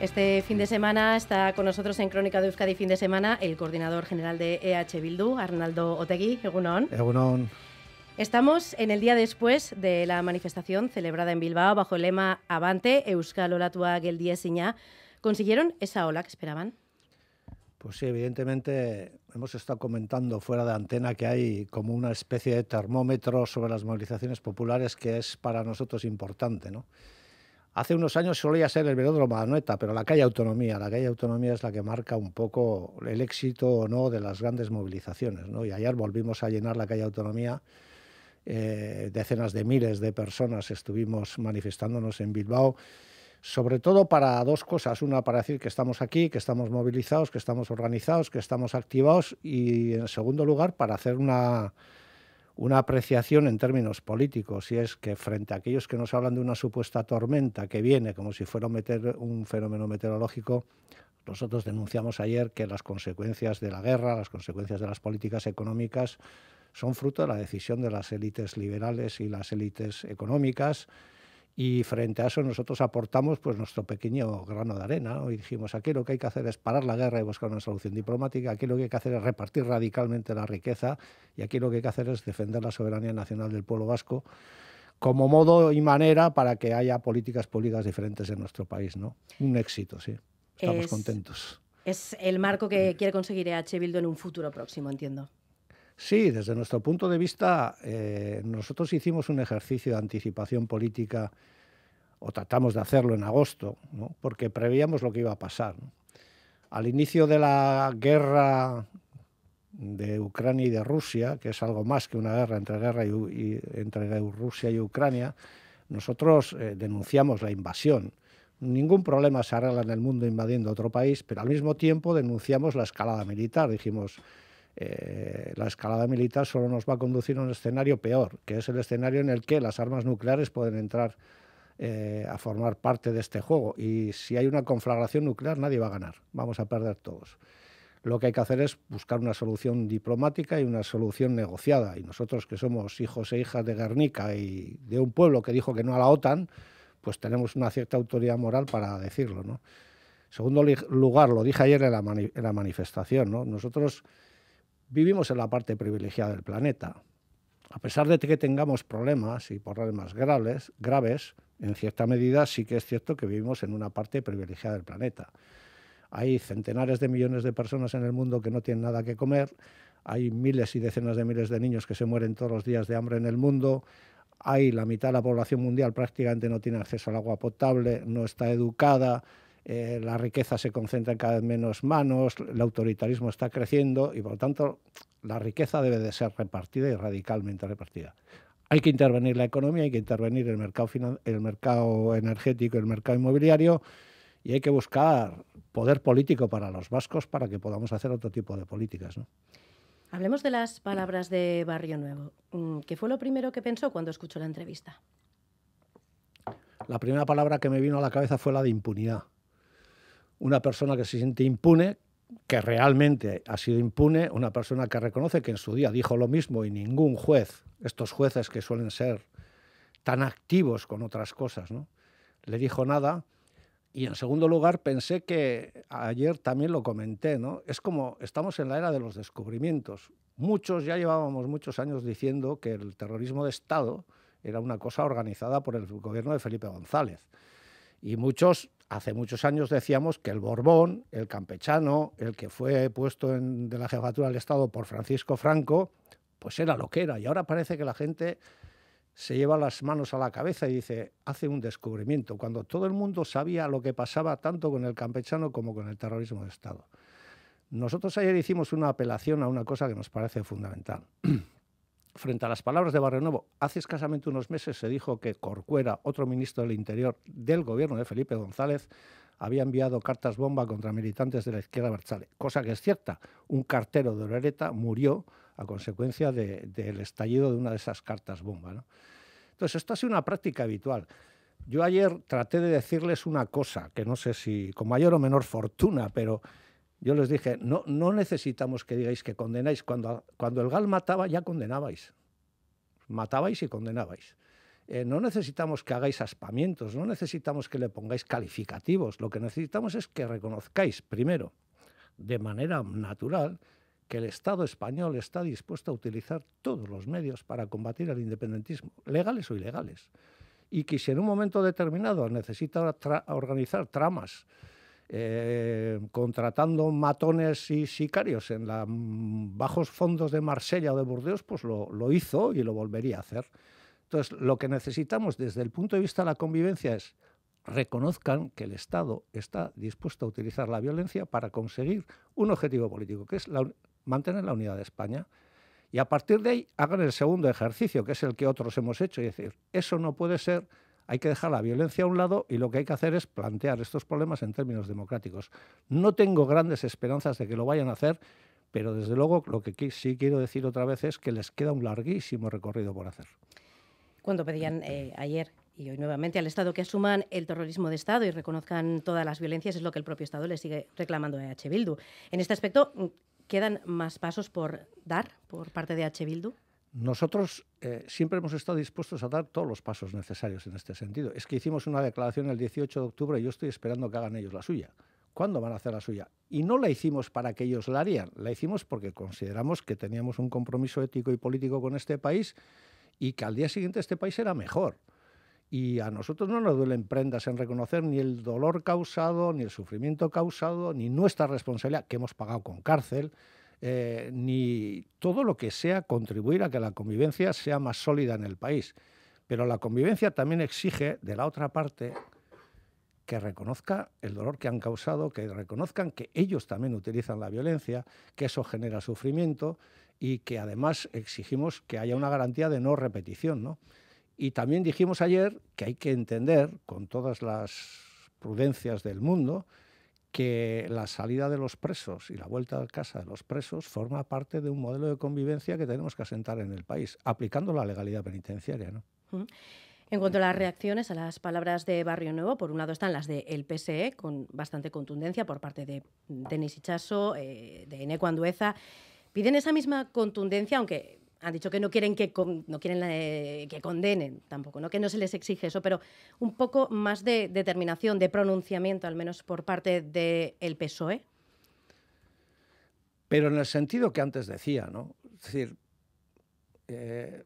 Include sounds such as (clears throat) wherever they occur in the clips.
Este fin de semana está con nosotros en Crónica de Euskadi fin de semana el coordinador general de EH Bildu, Arnaldo Otegui. Egunon. Egunon. Estamos en el día después de la manifestación celebrada en Bilbao bajo el lema Avante, Euskal Olatua Geldiesiña. ¿Consiguieron esa ola que esperaban? Pues sí, evidentemente hemos estado comentando fuera de antena que hay como una especie de termómetro sobre las movilizaciones populares que es para nosotros importante, ¿no? Hace unos años solía ser el velódromo Anoeta, pero la calle Autonomía, la calle Autonomía es la que marca un poco el éxito o no de las grandes movilizaciones. ¿no? Y ayer volvimos a llenar la calle Autonomía. Eh, decenas de miles de personas estuvimos manifestándonos en Bilbao, sobre todo para dos cosas. Una, para decir que estamos aquí, que estamos movilizados, que estamos organizados, que estamos activados. Y en segundo lugar, para hacer una una apreciación en términos políticos, y es que frente a aquellos que nos hablan de una supuesta tormenta que viene como si fuera un fenómeno meteorológico, nosotros denunciamos ayer que las consecuencias de la guerra, las consecuencias de las políticas económicas, son fruto de la decisión de las élites liberales y las élites económicas y frente a eso nosotros aportamos pues nuestro pequeño grano de arena y dijimos aquí lo que hay que hacer es parar la guerra y buscar una solución diplomática, aquí lo que hay que hacer es repartir radicalmente la riqueza y aquí lo que hay que hacer es defender la soberanía nacional del pueblo vasco como modo y manera para que haya políticas públicas diferentes en nuestro país, ¿no? Un éxito, sí. Estamos contentos. Es el marco que quiere conseguir EH Bildu en un futuro próximo, entiendo. Sí, desde nuestro punto de vista, eh, nosotros hicimos un ejercicio de anticipación política, o tratamos de hacerlo en agosto, porque preveíamos lo que iba a pasar. Al inicio de la guerra de Ucrania y de Rusia, que es algo más que una guerra entre, Rusia y Ucrania, nosotros eh, denunciamos la invasión. Ningún problema se arregla en el mundo invadiendo otro país, pero al mismo tiempo denunciamos la escalada militar. Dijimos, eh, la escalada militar solo nos va a conducir a un escenario peor, que es el escenario en el que las armas nucleares pueden entrar eh, a formar parte de este juego. Y si hay una conflagración nuclear, nadie va a ganar, vamos a perder todos. Lo que hay que hacer es buscar una solución diplomática y una solución negociada. Y nosotros que somos hijos e hijas de Guernica y de un pueblo que dijo que no a la OTAN, pues tenemos una cierta autoridad moral para decirlo. ¿no? Segundo lugar, lo dije ayer en la, en la manifestación, ¿no? nosotros vivimos en la parte privilegiada del planeta. A pesar de que tengamos problemas y problemas graves, graves, en cierta medida sí que es cierto que vivimos en una parte privilegiada del planeta. Hay centenares de millones de personas en el mundo que no tienen nada que comer, hay miles y decenas de miles de niños que se mueren todos los días de hambre en el mundo, hay la mitad de la población mundial prácticamente no tiene acceso al agua potable, no está educada, eh, la riqueza se concentra en cada vez menos manos, el autoritarismo está creciendo y por lo tanto la riqueza debe de ser repartida y radicalmente repartida. Hay que intervenir la economía, hay que intervenir el mercado, el mercado energético, el mercado inmobiliario y hay que buscar poder político para los vascos para que podamos hacer otro tipo de políticas. Hablemos de las palabras de Barrio Nuevo. Mm, ¿Qué fue lo primero que pensó cuando escuchó la entrevista? La primera palabra que me vino a la cabeza fue la de impunidad una persona que se siente impune, que realmente ha sido impune, una persona que reconoce que en su día dijo lo mismo y ningún juez, estos jueces que suelen ser tan activos con otras cosas, ¿no? le dijo nada. Y en segundo lugar, pensé que ayer también lo comenté, ¿no? Es como estamos en la era de los descubrimientos. Muchos ya llevábamos muchos años diciendo que el terrorismo de Estado era una cosa organizada por el gobierno de Felipe González. Y muchos, hace muchos años decíamos que el Borbón, el campechano, el que fue puesto de la jefatura del Estado por Francisco Franco, pues era lo que era. Y ahora parece que la gente se lleva las manos a la cabeza y dice, hace un descubrimiento, cuando todo el mundo sabía lo que pasaba tanto con el campechano como con el terrorismo de Estado. Nosotros ayer hicimos una apelación a una cosa que nos parece fundamental frente a las palabras de Barrio hace escasamente unos meses se dijo que Corcuera, otro ministro del Interior del gobierno de Felipe González, había enviado cartas bomba contra militantes de la izquierda Barzale, cosa que es cierta. Un cartero de Loreta murió a consecuencia del estallido de una de esas cartas bomba. Entonces, esto ha sido una práctica habitual. Yo ayer traté de decirles una cosa, que no sé si con mayor o menor fortuna, pero yo les dije, no, no necesitamos que digáis que condenáis. Cuando, cuando el GAL mataba, ya condenabais. Matabais y condenabais. Eh, no necesitamos que hagáis aspamientos, no necesitamos que le pongáis calificativos. Lo que necesitamos es que reconozcáis, primero, de manera natural, que el Estado español está dispuesto a utilizar todos los medios para combatir el independentismo, legales o ilegales. Y que si en un momento determinado necesita organizar tramas, eh, contratando matones y sicarios en los mm, bajos fondos de Marsella o de Burdeos, pues lo, hizo y lo volvería a hacer. Entonces, lo que necesitamos desde el punto de vista de la convivencia es reconozcan que el Estado está dispuesto a utilizar la violencia para conseguir un objetivo político, que es mantener la unidad de España. Y a partir de ahí hagan el segundo ejercicio, que es el que otros hemos hecho, y decir, eso no puede ser hay que dejar la violencia a un lado y lo que hay que hacer es plantear estos problemas en términos democráticos. No tengo grandes esperanzas de que lo vayan a hacer, pero desde luego lo que sí quiero decir otra vez es que les queda un larguísimo recorrido por hacer. Cuando pedían eh, ayer y hoy nuevamente al Estado que asuman el terrorismo de Estado y reconozcan todas las violencias es lo que el propio Estado le sigue reclamando a H. Bildu. En este aspecto, ¿quedan más pasos por dar por parte de H. Bildu? Nosotros eh, siempre hemos estado dispuestos a dar todos los pasos necesarios en este sentido. Es que hicimos una declaración el 18 de octubre y yo estoy esperando que hagan ellos la suya. ¿Cuándo van a hacer la suya? Y no la hicimos para que ellos la harían, la hicimos porque consideramos que teníamos un compromiso ético y político con este país y que al día siguiente este país era mejor. Y a nosotros no nos duelen prendas en reconocer ni el dolor causado, ni el sufrimiento causado, ni nuestra responsabilidad que hemos pagado con cárcel, eh, ni todo lo que sea contribuir a que la convivencia sea más sólida en el país. Pero la convivencia también exige de la otra parte que reconozca el dolor que han causado, que reconozcan que ellos también utilizan la violencia, que eso genera sufrimiento y que además exigimos que haya una garantía de no repetición. Y también dijimos ayer que hay que entender, con todas las prudencias del mundo, que la salida de los presos y la vuelta a casa de los presos forma parte de un modelo de convivencia que tenemos que asentar en el país, aplicando la legalidad penitenciaria. ¿no? En cuanto a las reacciones a las palabras de Barrio Nuevo, por un lado están las del PSE, con bastante contundencia por parte de Denis Hichaso, eh, de Eneco Andueza. Piden esa misma contundencia, aunque han dicho que no quieren que no quieren eh, que condenen tampoco, ¿no? que no se les exige eso, pero un poco más de determinación, de pronunciamiento, al menos por parte del PSOE. Pero en el sentido que antes decía, ¿no? Es decir, eh,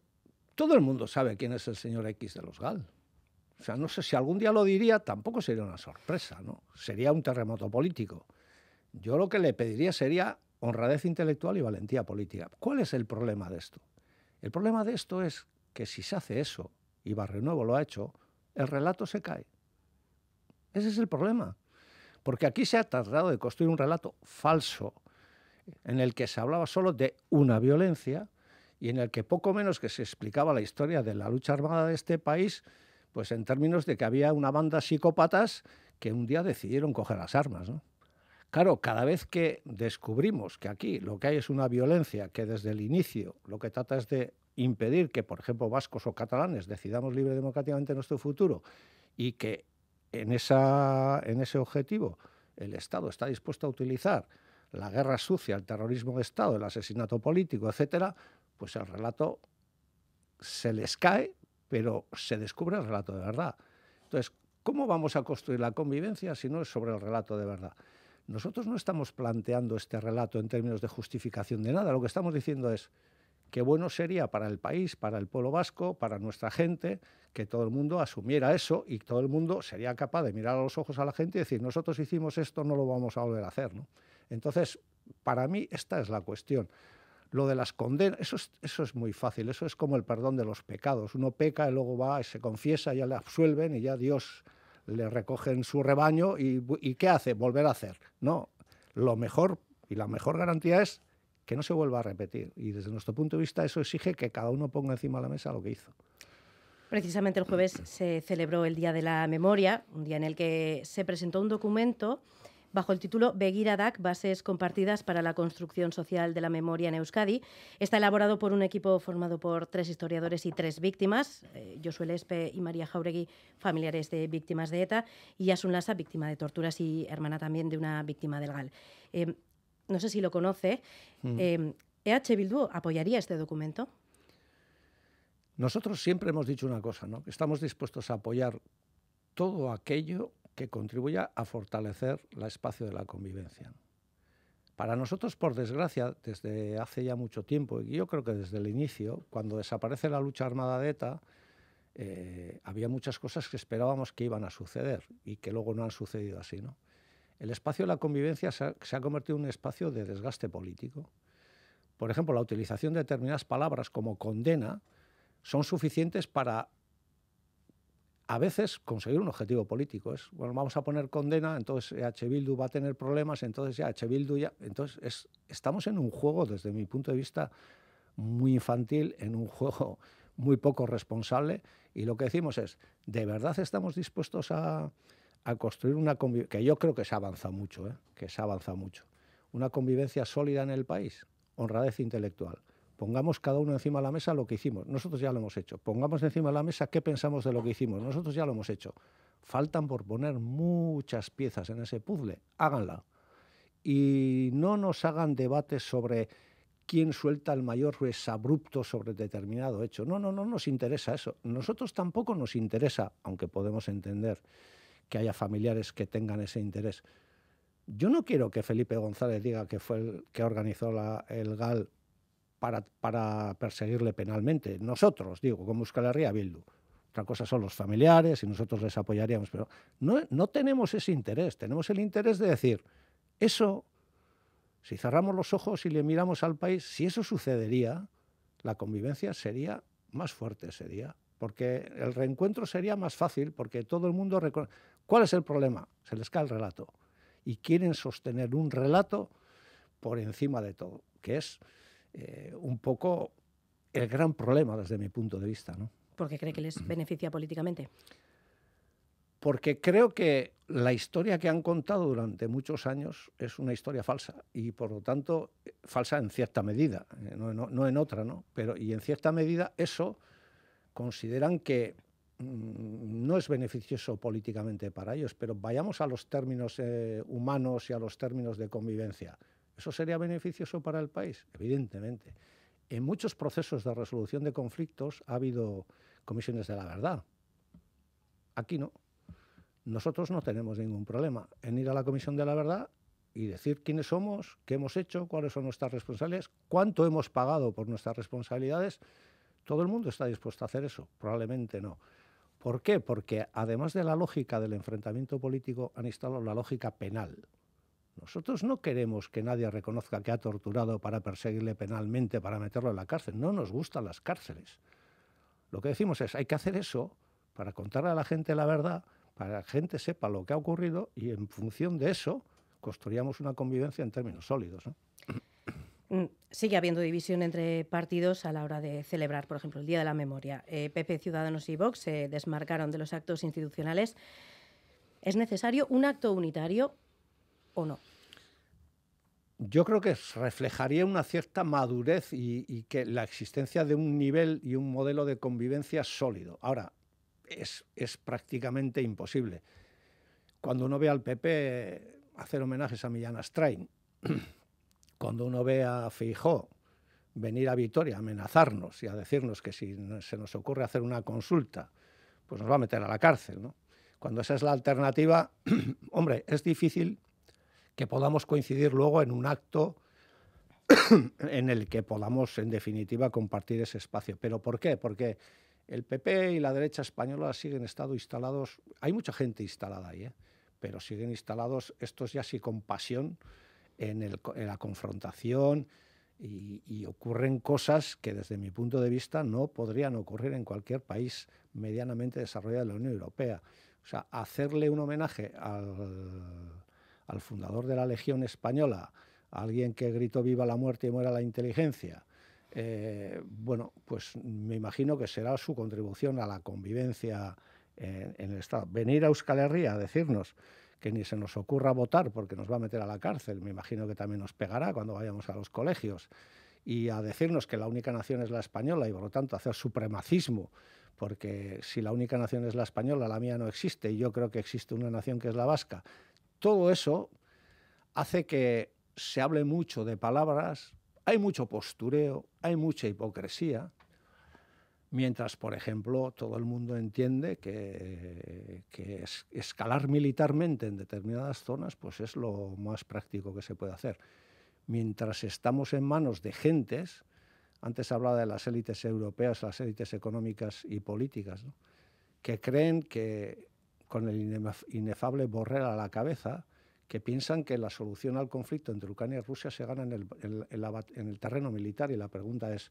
todo el mundo sabe quién es el señor X de los GAL. O sea, no sé si algún día lo diría, tampoco sería una sorpresa, ¿no? Sería un terremoto político. Yo lo que le pediría sería honradez intelectual y valentía política. ¿Cuál es el problema de esto? El problema de esto es que si se hace eso, y Barrenuevo lo ha hecho, el relato se cae. Ese es el problema. Porque aquí se ha tratado de construir un relato falso en el que se hablaba solo de una violencia y en el que poco menos que se explicaba la historia de la lucha armada de este país, pues en términos de que había una banda psicópatas que un día decidieron coger las armas. ¿no? Claro, cada vez que descubrimos que aquí lo que hay es una violencia que desde el inicio lo que trata es de impedir que, por ejemplo, vascos o catalanes decidamos libre democráticamente nuestro futuro y que en, ese objetivo el Estado está dispuesto a utilizar la guerra sucia, el terrorismo de Estado, el asesinato político, etc., pues el relato se les cae, pero se descubre el relato de verdad. Entonces, ¿cómo vamos a construir la convivencia si no es sobre el relato de verdad? Nosotros no estamos planteando este relato en términos de justificación de nada, lo que estamos diciendo es que bueno sería para el país, para el pueblo vasco, para nuestra gente, que todo el mundo asumiera eso y todo el mundo sería capaz de mirar a los ojos a la gente y decir, nosotros hicimos esto, no lo vamos a volver a hacer. Entonces, para mí esta es la cuestión. Lo de las condenas, eso es, eso muy fácil, eso es como el perdón de los pecados. Uno peca y luego va, y se confiesa, ya le absuelven y ya Dios le recogen su rebaño y, ¿qué hace? Volver a hacer. No, lo mejor y la mejor garantía es que no se vuelva a repetir. Y desde nuestro punto de vista eso exige que cada uno ponga encima de la mesa lo que hizo. Precisamente el jueves se celebró el Día de la Memoria, un día en el que se presentó un documento bajo el título Begiradak, Bases compartidas para la construcción social de la memoria en Euskadi. Está elaborado por un equipo formado por tres historiadores y tres víctimas, eh, Josué Lespe y María Jauregui, familiares de víctimas de ETA, y Asun Lassa, víctima de torturas y hermana también de una víctima del GAL. Em, no sé si lo conoce. Eh, ¿EH Bildu apoyaría este documento? Nosotros siempre hemos dicho una cosa, ¿no? Estamos dispuestos a apoyar todo aquello que contribuya a fortalecer el espacio de la convivencia. Para nosotros, por desgracia, desde hace ya mucho tiempo, y yo creo que desde el inicio, cuando desaparece la lucha armada de ETA, eh, había muchas cosas que esperábamos que iban a suceder y que luego no han sucedido así. ¿no? El espacio de la convivencia se ha convertido en un espacio de desgaste político. Por ejemplo, la utilización de determinadas palabras como condena son suficientes para a veces conseguir un objetivo político es, bueno, vamos a poner condena, entonces e H. Bildu va a tener problemas, entonces ya e H. Bildu ya... Entonces estamos en un juego, desde mi punto de vista, muy infantil, en un juego muy poco responsable y lo que decimos es, ¿de verdad estamos dispuestos a, construir una convivencia? Que yo creo que se avanza mucho, ¿eh? que se avanza mucho. Una convivencia sólida en el país, honradez intelectual. Pongamos cada uno encima de la mesa lo que hicimos. Nosotros ya lo hemos hecho. Pongamos encima de la mesa qué pensamos de lo que hicimos. Nosotros ya lo hemos hecho. Faltan por poner muchas piezas en ese puzzle. Háganla. Y no nos hagan debates sobre quién suelta el mayor abrupto sobre determinado hecho. No, no, no nos interesa eso. Nosotros tampoco nos interesa, aunque podemos entender que haya familiares que tengan ese interés. Yo no quiero que Felipe González diga que fue el que organizó el GAL para, perseguirle penalmente. Nosotros, digo, como Euskal Herria Bildu. Otra cosa son los familiares y nosotros les apoyaríamos, pero no, no tenemos ese interés. Tenemos el interés de decir, eso, si cerramos los ojos y le miramos al país, si eso sucedería, la convivencia sería más fuerte, sería porque el reencuentro sería más fácil, porque todo el mundo... ¿Cuál es el problema? Se les cae el relato. Y quieren sostener un relato por encima de todo, que es eh, un poco el gran problema desde mi punto de vista. ¿Por qué cree que les beneficia políticamente? Porque creo que la historia que han contado durante muchos años es una historia falsa y por lo tanto falsa en cierta medida, eh, no, en otra, ¿no? Pero, y en cierta medida eso consideran que mm, no es beneficioso políticamente para ellos, pero vayamos a los términos eh, humanos y a los términos de convivencia. ¿Eso sería beneficioso para el país? Evidentemente. En muchos procesos de resolución de conflictos ha habido comisiones de la verdad. Aquí no. Nosotros no tenemos ningún problema en ir a la comisión de la verdad y decir quiénes somos, qué hemos hecho, cuáles son nuestras responsabilidades, cuánto hemos pagado por nuestras responsabilidades. Todo el mundo está dispuesto a hacer eso. Probablemente no. ¿Por qué? Porque además de la lógica del enfrentamiento político han instalado la lógica penal. Nosotros no queremos que nadie reconozca que ha torturado para perseguirle penalmente, para meterlo en la cárcel. No nos gustan las cárceles. Lo que decimos es, hay que hacer eso para contarle a la gente la verdad, para que la gente sepa lo que ha ocurrido y en función de eso construyamos una convivencia en términos sólidos. Mm, sigue habiendo división entre partidos a la hora de celebrar, por ejemplo, el Día de la Memoria. Pepe eh, PP, Ciudadanos y Vox se desmarcaron de los actos institucionales. ¿Es necesario un acto unitario o no? Yo creo que reflejaría una cierta madurez y, que la existencia de un nivel y un modelo de convivencia sólido. Ahora, es, prácticamente imposible. Cuando uno ve al PP hacer homenajes a Millán Strain, (clears throat) cuando uno ve a fijó venir a Vitoria a amenazarnos y a decirnos que si se nos ocurre hacer una consulta, pues nos va a meter a la cárcel, Cuando esa es la alternativa, (clears throat) hombre, es difícil que podamos coincidir luego en un acto (coughs) en el que podamos, en definitiva, compartir ese espacio. ¿Pero por qué? Porque el PP y la derecha española siguen estado instalados, hay mucha gente instalada ahí, ¿eh? pero siguen instalados estos ya sí con pasión en, la confrontación y, y, ocurren cosas que desde mi punto de vista no podrían ocurrir en cualquier país medianamente desarrollado de la Unión Europea. O sea, hacerle un homenaje al al fundador de la Legión Española, alguien que gritó viva la muerte y muera la inteligencia. Eh, bueno, pues me imagino que será su contribución a la convivencia en, eh, en, el Estado. Venir a Euskal Herria a decirnos que ni se nos ocurra votar porque nos va a meter a la cárcel, me imagino que también nos pegará cuando vayamos a los colegios, y a decirnos que la única nación es la española y por lo tanto hacer supremacismo, porque si la única nación es la española, la mía no existe, y yo creo que existe una nación que es la vasca, todo eso hace que se hable mucho de palabras, hay mucho postureo, hay mucha hipocresía, mientras, por ejemplo, todo el mundo entiende que, que escalar militarmente en determinadas zonas pues es lo más práctico que se puede hacer. Mientras estamos en manos de gentes, antes hablaba de las élites europeas, las élites económicas y políticas, que creen que con el inefable Borrell a la cabeza, que piensan que la solución al conflicto entre Ucrania y Rusia se gana en el, en el terreno militar. Y la pregunta es,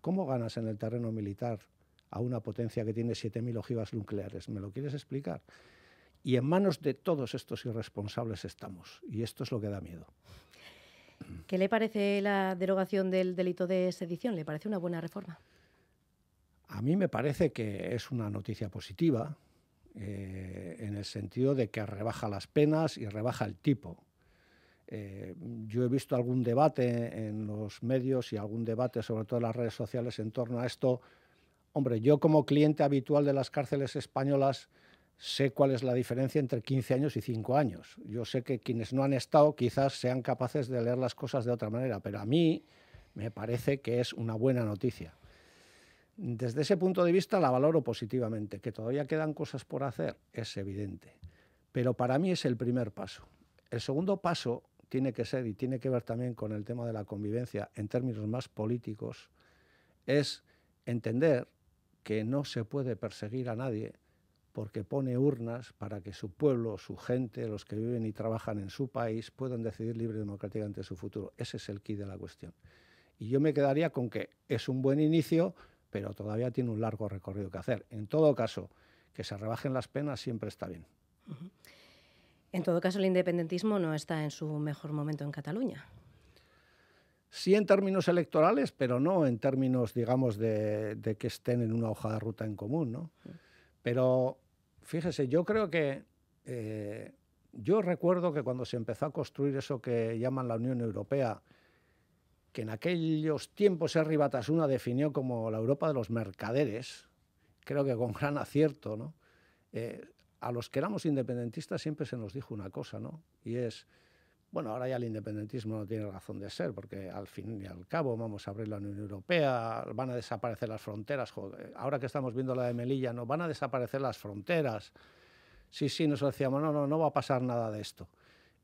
¿cómo ganas en el terreno militar a una potencia que tiene 7.000 ojivas nucleares? ¿Me lo quieres explicar? Y en manos de todos estos irresponsables estamos. Y esto es lo que da miedo. ¿Qué le parece la derogación del delito de sedición? ¿Le parece una buena reforma? A mí me parece que es una noticia positiva, eh, en el sentido de que rebaja las penas y rebaja el tipo. Eh, yo he visto algún debate en los medios y algún debate, sobre todo en las redes sociales, en torno a esto. Hombre, yo como cliente habitual de las cárceles españolas sé cuál es la diferencia entre 15 años y 5 años. Yo sé que quienes no han estado quizás sean capaces de leer las cosas de otra manera, pero a mí me parece que es una buena noticia. Desde ese punto de vista la valoro positivamente. Que todavía quedan cosas por hacer es evidente, pero para mí es el primer paso. El segundo paso tiene que ser y tiene que ver también con el tema de la convivencia en términos más políticos, es entender que no se puede perseguir a nadie porque pone urnas para que su pueblo, su gente, los que viven y trabajan en su país puedan decidir libre y democráticamente su futuro. Ese es el quid de la cuestión. Y yo me quedaría con que es un buen inicio, pero todavía tiene un largo recorrido que hacer. En todo caso, que se rebajen las penas siempre está bien. En todo caso, el independentismo no está en su mejor momento en Cataluña. Sí en términos electorales, pero no en términos, digamos, de, que estén en una hoja de ruta en común. Mm. Pero fíjese, yo creo que... Eh, yo recuerdo que cuando se empezó a construir eso que llaman la Unión Europea, que en aquellos tiempos Henry Batasuna definió como la Europa de los mercaderes, creo que con gran acierto, ¿no? Eh, a los que éramos independentistas siempre se nos dijo una cosa, ¿no? Y es, bueno, ahora ya el independentismo no tiene razón de ser, porque al fin y al cabo vamos a abrir la Unión Europea, van a desaparecer las fronteras, ahora que estamos viendo la de Melilla, no, van a desaparecer las fronteras. Sí, sí, nos decíamos, no, no, no va a pasar nada de esto.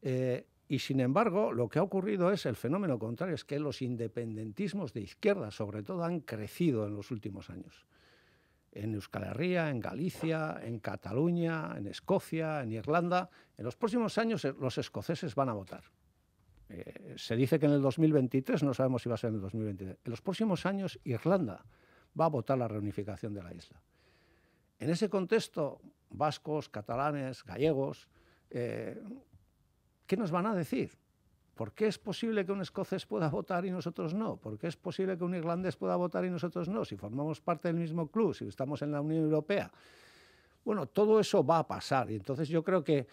Eh, y sin embargo, lo que ha ocurrido es el fenómeno contrario, es que los independentismos de izquierda, sobre todo, han crecido en los últimos años. En Euskal Herria, en Galicia, en Cataluña, en Escocia, en Irlanda. En los próximos años eh, los escoceses van a votar. Eh, se dice que en el 2023, no sabemos si va a ser en el 2023. En los próximos años Irlanda va a votar la reunificación de la isla. En ese contexto, vascos, catalanes, gallegos, eh, ¿qué nos van a decir? ¿Por qué es posible que un escocés pueda votar y nosotros no? ¿Por qué es posible que un irlandés pueda votar y nosotros no? Si formamos parte del mismo club, si estamos en la Unión Europea. Bueno, todo eso va a pasar. Y entonces yo creo que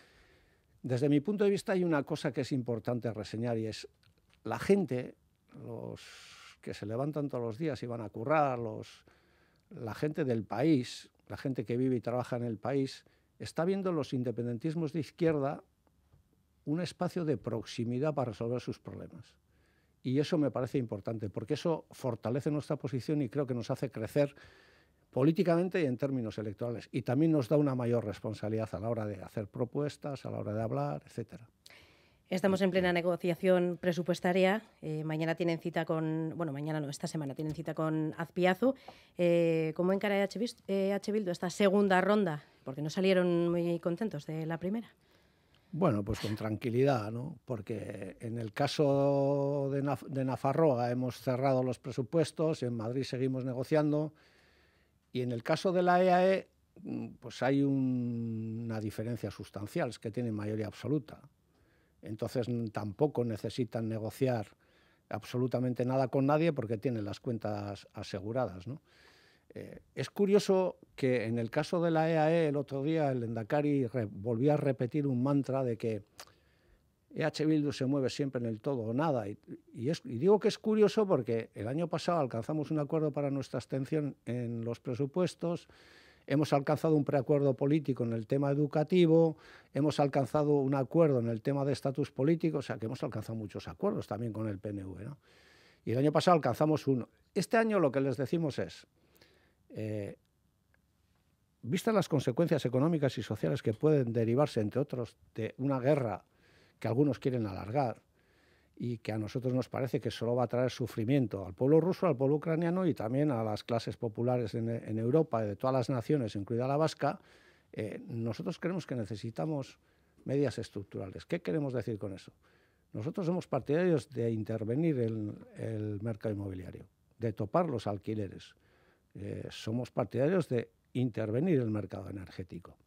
desde mi punto de vista hay una cosa que es importante reseñar y es la gente, los que se levantan todos los días y van a currar, los, la gente del país, la gente que vive y trabaja en el país, está viendo los independentismos de izquierda un espacio de proximidad para resolver sus problemas. Y eso me parece importante, porque eso fortalece nuestra posición y creo que nos hace crecer políticamente y en términos electorales. Y también nos da una mayor responsabilidad a la hora de hacer propuestas, a la hora de hablar, etcétera. Estamos en plena negociación presupuestaria. Eh, mañana tienen cita con, bueno, mañana no, esta semana tienen cita con Azpiazu. Eh, ¿Cómo encara eh, H. Bildu esta segunda ronda? Porque no salieron muy contentos de la primera. Bueno, pues con tranquilidad, ¿no? porque en el caso de, Nafarroa hemos cerrado los presupuestos, en Madrid seguimos negociando y en el caso de la EAE e, mm, pues hay una diferencia sustancial, es que tienen mayoría absoluta. Entonces tampoco necesitan negociar absolutamente nada con nadie porque tienen las cuentas aseguradas. ¿no? Eh, es curioso que en el caso de la EAE e, el otro día el Endacari volvió a repetir un mantra de que EH Bildu se mueve siempre en el todo o nada. Y, digo que es curioso porque el año pasado alcanzamos un acuerdo para nuestra extensión en los presupuestos, hemos alcanzado un preacuerdo político en el tema educativo, hemos alcanzado un acuerdo en el tema de estatus político, o sea que hemos alcanzado muchos acuerdos también con el PNV. Y el año pasado alcanzamos uno. Este año lo que les decimos es, eh, vistas las consecuencias económicas y sociales que pueden derivarse, entre otros, de una guerra que algunos quieren alargar y que a nosotros nos parece que solo va a traer sufrimiento al pueblo ruso, al pueblo ucraniano y también a las clases populares en, Europa y de todas las naciones, incluida la vasca, eh, nosotros creemos que necesitamos medidas estructurales. ¿Qué queremos decir con eso? Nosotros somos partidarios de intervenir en el mercado inmobiliario, de topar los alquileres, eh, somos partidarios de intervenir el mercado energético,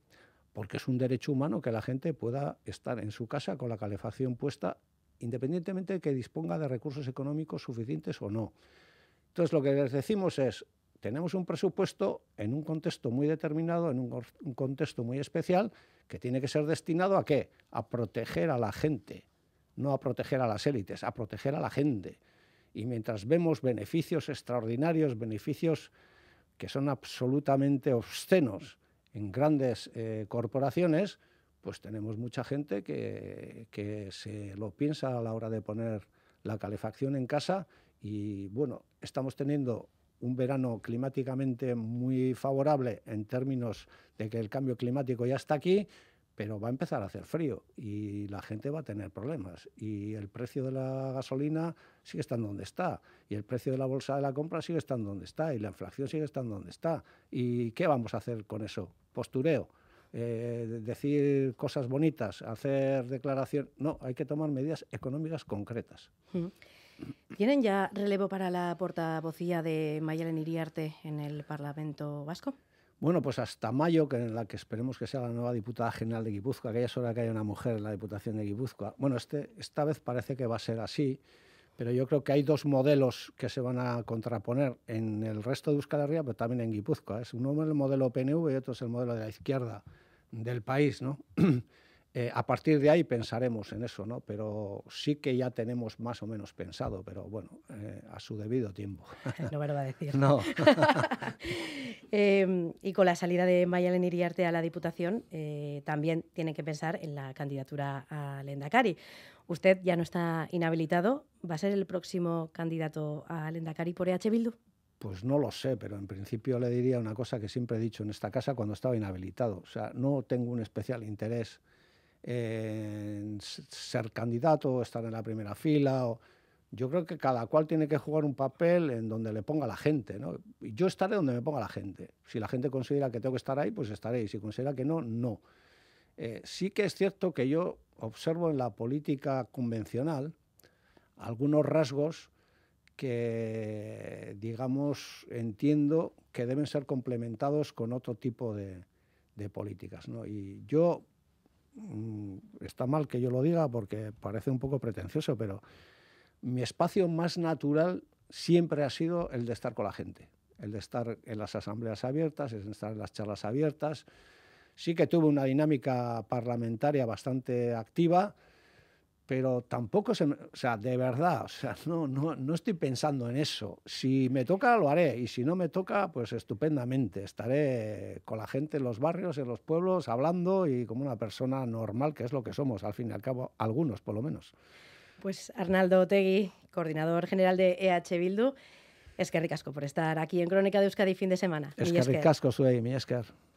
porque es un derecho humano que la gente pueda estar en su casa con la calefacción puesta, independientemente de que disponga de recursos económicos suficientes o no. Entonces, lo que les decimos es, tenemos un presupuesto en un contexto muy determinado, en un, un contexto muy especial, que tiene que ser destinado a qué? A proteger a la gente, no a proteger a las élites, a proteger a la gente. Y mientras vemos beneficios extraordinarios, beneficios que son absolutamente obscenos en grandes eh, corporaciones, pues tenemos mucha gente que, que, se lo piensa a la hora de poner la calefacción en casa y bueno, estamos teniendo un verano climáticamente muy favorable en términos de que el cambio climático ya está aquí pero va a empezar a hacer frío y la gente va a tener problemas. Y el precio de la gasolina sigue estando donde está, y el precio de la bolsa de la compra sigue estando donde está, y la inflación sigue estando donde está. ¿Y qué vamos a hacer con eso? Postureo. Eh, decir cosas bonitas, hacer declaración. No, hay que tomar medidas económicas concretas. ¿Tienen ya relevo para la portavocía de Mayelen Iriarte en el Parlamento Vasco? Bueno, pues hasta mayo, que en la que esperemos que sea la nueva diputada general de Guipúzcoa, aquella es hora que haya una mujer en la Diputación de Guipúzcoa. Bueno, este, esta vez parece que va a ser así, pero yo creo que hay dos modelos que se van a contraponer en el resto de Euskal Herria, pero también en Guipúzcoa. Es uno el modelo PNV y otro es el modelo de la izquierda del país, ¿no? (clears throat) Eh, a partir de ahí pensaremos en eso, ¿no? Pero sí que ya tenemos más o menos pensado, pero bueno, eh, a su debido tiempo. (laughs) No me lo a decir. No. (laughs) Em, y con la salida de Mayalen Iriarte a la Diputación, eh, también tiene que pensar en la candidatura a Lendakari. Usted ya no está inhabilitado. ¿Va a ser el próximo candidato a Lendakari por EH Bildu? Pues no lo sé, pero en principio le diría una cosa que siempre he dicho en esta casa cuando estaba inhabilitado. O sea, no tengo un especial interés en ser candidato, estar en la primera fila. O... Yo creo que cada cual tiene que jugar un papel en donde le ponga la gente. ¿no? Yo estaré donde me ponga la gente. Si la gente considera que tengo que estar ahí, pues estaré. Y si considera que no, no. Eh, sí que es cierto que yo observo en la política convencional algunos rasgos que, digamos, entiendo que deben ser complementados con otro tipo de, de políticas. ¿no? Y yo Mm, está mal que yo lo diga porque parece un poco pretencioso, pero mi espacio más natural siempre ha sido el de estar con la gente, el de estar en las asambleas abiertas, el de estar en las charlas abiertas. Sí que tuve una dinámica parlamentaria bastante activa, pero tampoco se, o sea, de verdad, o sea, no, no, estoy pensando en eso. Si me toca, lo haré, y si no me toca, pues estupendamente. Estaré con la gente en los barrios, en los pueblos, hablando y como una persona normal, que es lo que somos, al fin y al cabo, algunos por lo menos. Pues Arnaldo Otegui, coordinador general de EH Bildu, es que por estar aquí en Crónica de Euskadi fin de semana. Es que ricasco, soy mi Esker.